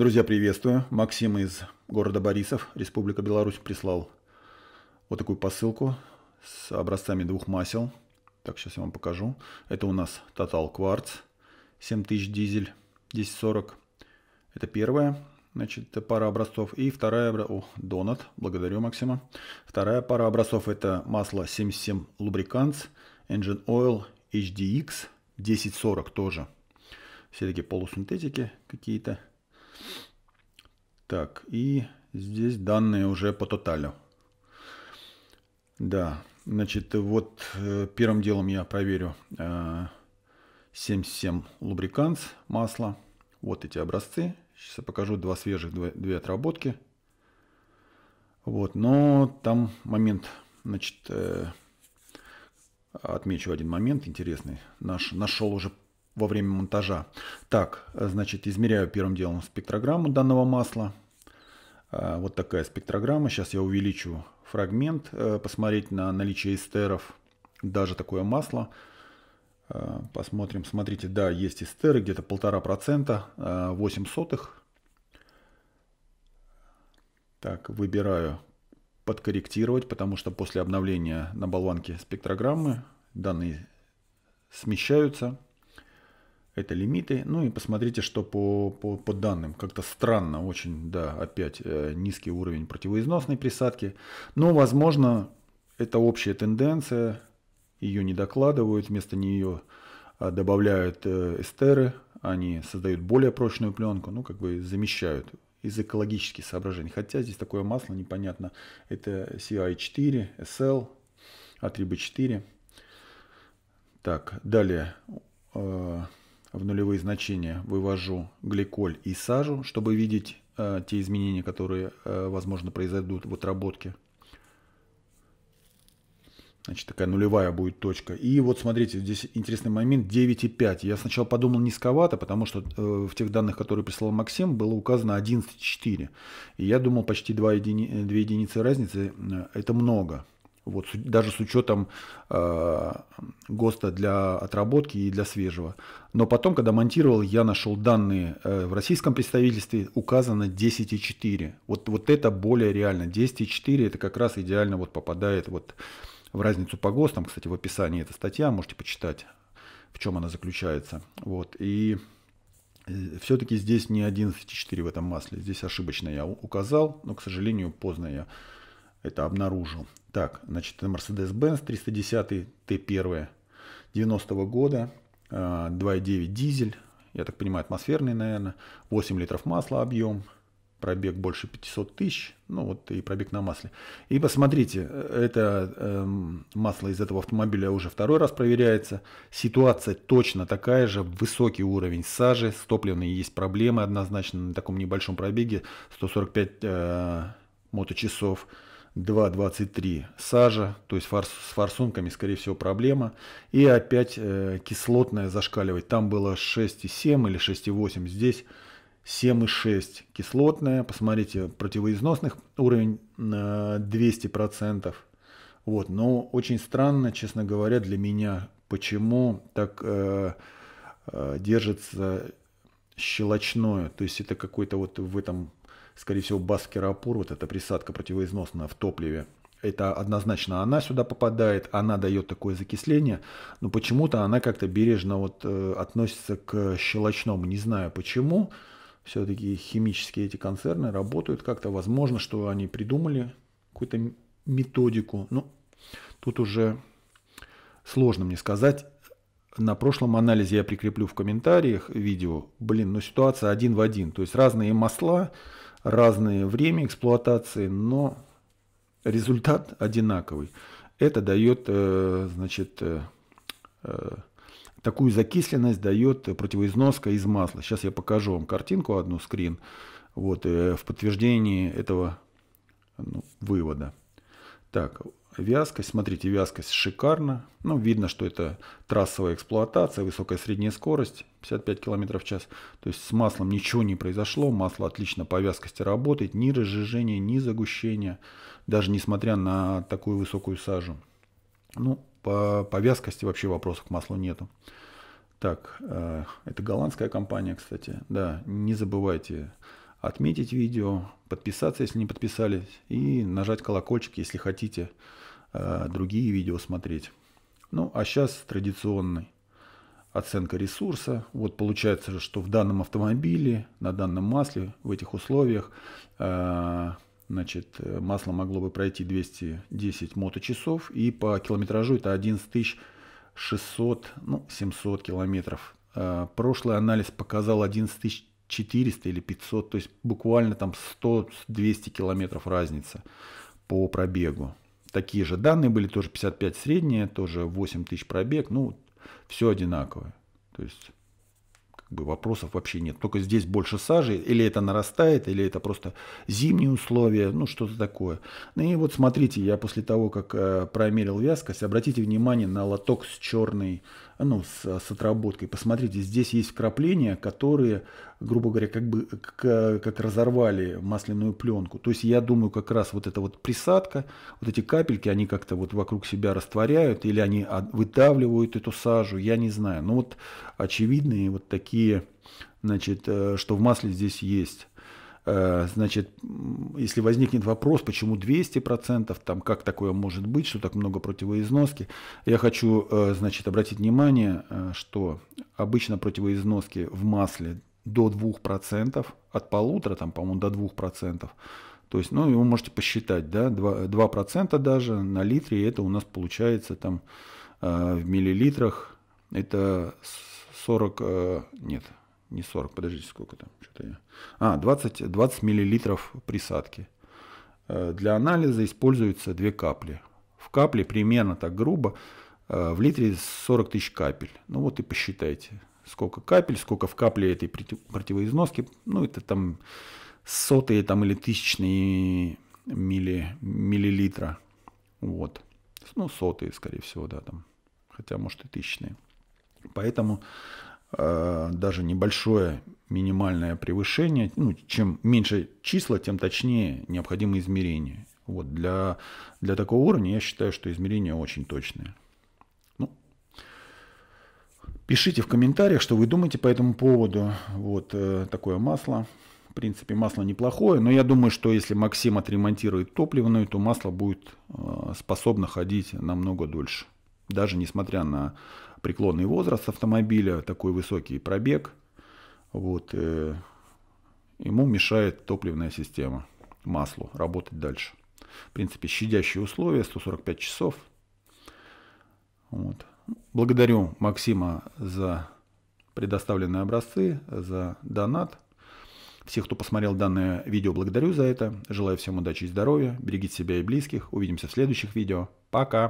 Друзья, приветствую. Максим из города Борисов, Республика Беларусь, прислал вот такую посылку с образцами двух масел. Так, сейчас я вам покажу. Это у нас Total Quartz 7000 дизель 1040. Это первая, значит, пара образцов. И вторая, о, донат, благодарю Максима. Вторая пара образцов это масло 77 Lubricants Engine Oil HDX 1040 тоже. Все такие полусинтетики какие-то. Так, и здесь данные уже по тоталю. Да, значит, вот э, первым делом я проверю 77 э, лубриканс масла. Вот эти образцы. Сейчас я покажу два свежих, две отработки. Вот, но там момент, значит, э, отмечу один момент интересный. Наш, нашел уже во время монтажа. Так, э, значит, измеряю первым делом спектрограмму данного масла. Э, вот такая спектрограмма. Сейчас я увеличу фрагмент, э, посмотреть на наличие эстеров, даже такое масло. Посмотрим, смотрите, да, есть эстеры, где-то полтора процента, 8 сотых. Так, выбираю подкорректировать, потому что после обновления на болванке спектрограммы данные смещаются это лимиты. Ну и посмотрите, что по, по, по данным. Как-то странно очень, да, опять э, низкий уровень противоизносной присадки. Но, возможно, это общая тенденция. Ее не докладывают, вместо нее а, добавляют э, эстеры. Они создают более прочную пленку, ну как бы замещают из экологических соображений. Хотя здесь такое масло непонятно. Это CI4, SL, A3B4. Так, далее. Э, в нулевые значения вывожу гликоль и сажу, чтобы видеть э, те изменения, которые, э, возможно, произойдут в отработке. Значит, такая нулевая будет точка. И вот смотрите, здесь интересный момент 9,5. Я сначала подумал низковато, потому что э, в тех данных, которые прислал Максим, было указано 11,4. И я думал, почти 2, едини, 2 единицы разницы э, это много. Вот, даже с учетом э, ГОСТа для отработки и для свежего. Но потом, когда монтировал, я нашел данные э, в российском представительстве указано 10,4. Вот, вот это более реально. 10,4 это как раз идеально вот попадает вот в разницу по ГОСТам. Кстати, в описании эта статья, можете почитать, в чем она заключается. Вот, и э, все-таки здесь не 11,4 в этом масле. Здесь ошибочно я указал, но, к сожалению, поздно я это обнаружил. Так, значит, это Mercedes-Benz 310 Т1 90 -го года, 2,9 а, дизель, я так понимаю, атмосферный, наверное, 8 литров масла объем, пробег больше 500 тысяч, ну вот и пробег на масле. И посмотрите, это э, масло из этого автомобиля уже второй раз проверяется. Ситуация точно такая же, высокий уровень сажи, с топливной есть проблемы однозначно на таком небольшом пробеге, 145 э, моточасов. часов 2,23 сажа, то есть форс, с форсунками, скорее всего, проблема. И опять э, кислотная зашкаливает. Там было 6,7 или 6,8, здесь 7,6 кислотная. Посмотрите, противоизносных уровень э, 200%. Вот, но очень странно, честно говоря, для меня, почему так э, э, держится щелочное. То есть это какой-то вот в этом скорее всего, Баскеропур, вот эта присадка противоизносная в топливе, это однозначно она сюда попадает, она дает такое закисление, но почему-то она как-то бережно вот, э, относится к щелочному, не знаю почему. Все-таки химические эти концерны работают как-то, возможно, что они придумали какую-то методику. Ну, тут уже сложно мне сказать. На прошлом анализе я прикреплю в комментариях видео. Блин, ну ситуация один в один. То есть разные масла, разное время эксплуатации, но результат одинаковый. Это дает, э, значит, э, э, такую закисленность дает противоизноска из масла. Сейчас я покажу вам картинку одну, скрин, вот, в подтверждении этого ну, вывода. Так, вязкость, смотрите, вязкость шикарно. Ну, видно, что это трассовая эксплуатация, высокая средняя скорость, 55 км в час. То есть с маслом ничего не произошло, масло отлично по вязкости работает, ни разжижения, ни загущения, даже несмотря на такую высокую сажу. Ну, по, по вязкости вообще вопросов к маслу нету. Так, э, это голландская компания, кстати. Да, не забывайте отметить видео, подписаться, если не подписались, и нажать колокольчик, если хотите э, другие видео смотреть. Ну, а сейчас традиционный оценка ресурса. Вот получается, что в данном автомобиле, на данном масле, в этих условиях, э, значит, масло могло бы пройти 210 моточасов, и по километражу это 11 600, ну, 700 километров. Э, прошлый анализ показал 11 400 или 500, то есть буквально там 100-200 километров разница по пробегу. Такие же данные были, тоже 55 средние, тоже 8 тысяч пробег, ну, все одинаковое. То есть бы вопросов вообще нет. Только здесь больше сажи, или это нарастает, или это просто зимние условия, ну что-то такое. Ну и вот смотрите, я после того, как э, промерил вязкость, обратите внимание на лоток с черной, ну с, с отработкой. Посмотрите, здесь есть вкрапления, которые, грубо говоря, как бы как, как разорвали масляную пленку. То есть я думаю, как раз вот эта вот присадка, вот эти капельки, они как-то вот вокруг себя растворяют, или они выдавливают эту сажу, я не знаю. Но ну, вот очевидные вот такие и значит, э, что в масле здесь есть. Э, значит, если возникнет вопрос, почему 200%, там, как такое может быть, что так много противоизноски, я хочу э, значит, обратить внимание, что обычно противоизноски в масле до 2%, от полутора, там, по-моему, до 2%. То есть, ну, вы можете посчитать, да, 2%, 2 даже на литре, это у нас получается там в миллилитрах, это 40, э, нет, не 40, подождите, сколько там, что-то я... А, 20, 20 миллилитров присадки. Э, для анализа используются две капли. В капле примерно так грубо, э, в литре 40 тысяч капель. Ну вот и посчитайте, сколько капель, сколько в капле этой противоизноски. Ну это там сотые там или тысячные милли, миллилитра. Вот. Ну, сотые, скорее всего, да, там. Хотя, может, и тысячные. Поэтому э, даже небольшое минимальное превышение, ну, чем меньше числа, тем точнее необходимы измерения. Вот для, для такого уровня я считаю, что измерения очень точные. Ну, пишите в комментариях, что вы думаете по этому поводу. Вот э, такое масло. В принципе, масло неплохое, но я думаю, что если Максим отремонтирует топливную, то масло будет э, способно ходить намного дольше даже несмотря на преклонный возраст автомобиля, такой высокий пробег, вот, э, ему мешает топливная система, маслу, работать дальше. В принципе, щадящие условия, 145 часов. Вот. Благодарю Максима за предоставленные образцы, за донат. Всех, кто посмотрел данное видео, благодарю за это. Желаю всем удачи и здоровья. Берегите себя и близких. Увидимся в следующих видео. Пока!